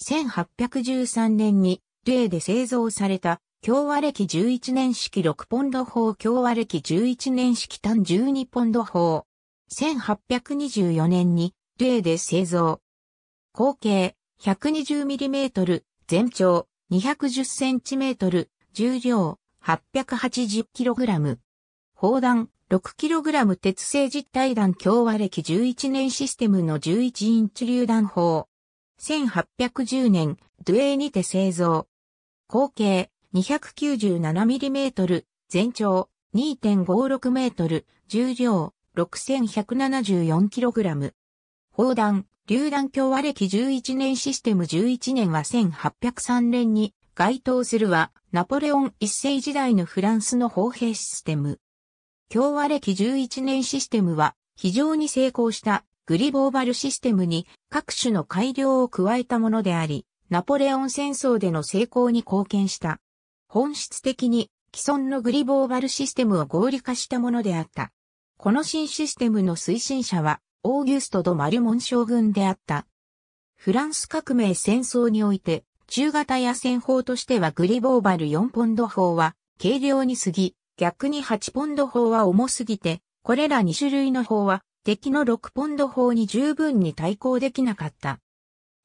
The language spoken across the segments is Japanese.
1813年に、デュエで製造された、共和歴11年式6ポンド砲共和歴11年式単12ポンド砲。1824年に、デュエで製造。口径 120mm、全長 210cm、重量 880kg。砲弾 6kg 鉄製実体弾共和歴11年システムの11インチ榴弾砲。1810年、ドゥエーにて製造。口径 297mm、全長2.56メートル、重量 6174kg。砲弾、榴弾共和歴11年システム11年は1803年に該当するは、ナポレオン一世時代のフランスの砲兵システム。共和歴11年システムは、非常に成功したグリボーバルシステムに各種の改良を加えたものであり、ナポレオン戦争での成功に貢献した。本質的に既存のグリボーバルシステムを合理化したものであった。この新システムの推進者は、オーギュスト・ド・マルモン将軍であった。フランス革命戦争において、中型野戦砲としてはグリボーバル4ポンド砲は軽量に過ぎ、逆に8ポンド砲は重すぎて、これら2種類の砲は敵の6ポンド砲に十分に対抗できなかった。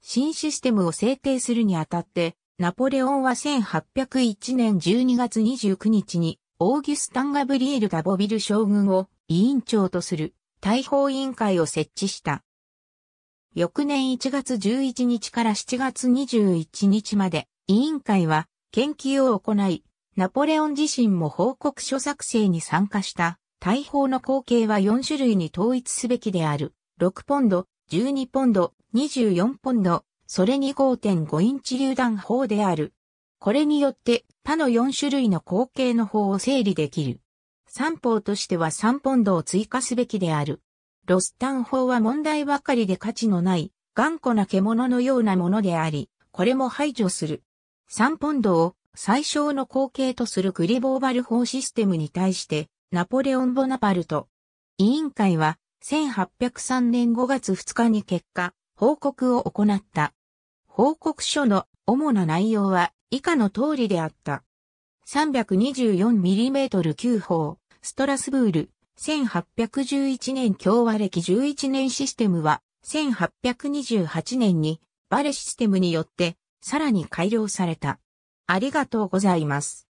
新システムを制定するにあたって、ナポレオンは1801年12月29日に、オーギュスタン・ガブリエル・ダボビル将軍を委員長とする大砲委員会を設置した。翌年1月11日から7月21日まで、委員会は研究を行い、ナポレオン自身も報告書作成に参加した大砲の口径は4種類に統一すべきである。6ポンド、12ポンド、24ポンド、それに5.5インチ榴弾砲である。これによって他の4種類の口径の砲を整理できる。三砲としては3ポンドを追加すべきである。ロスタン砲は問題ばかりで価値のない頑固な獣のようなものであり、これも排除する。3ポンドを最小の口径とするグリボーバル砲システムに対して、ナポレオン・ボナパルト。委員会は、1803年5月2日に結果、報告を行った。報告書の主な内容は以下の通りであった。324mm 級砲、ストラスブール、1811年共和歴11年システムは、1828年にバレシステムによって、さらに改良された。ありがとうございます。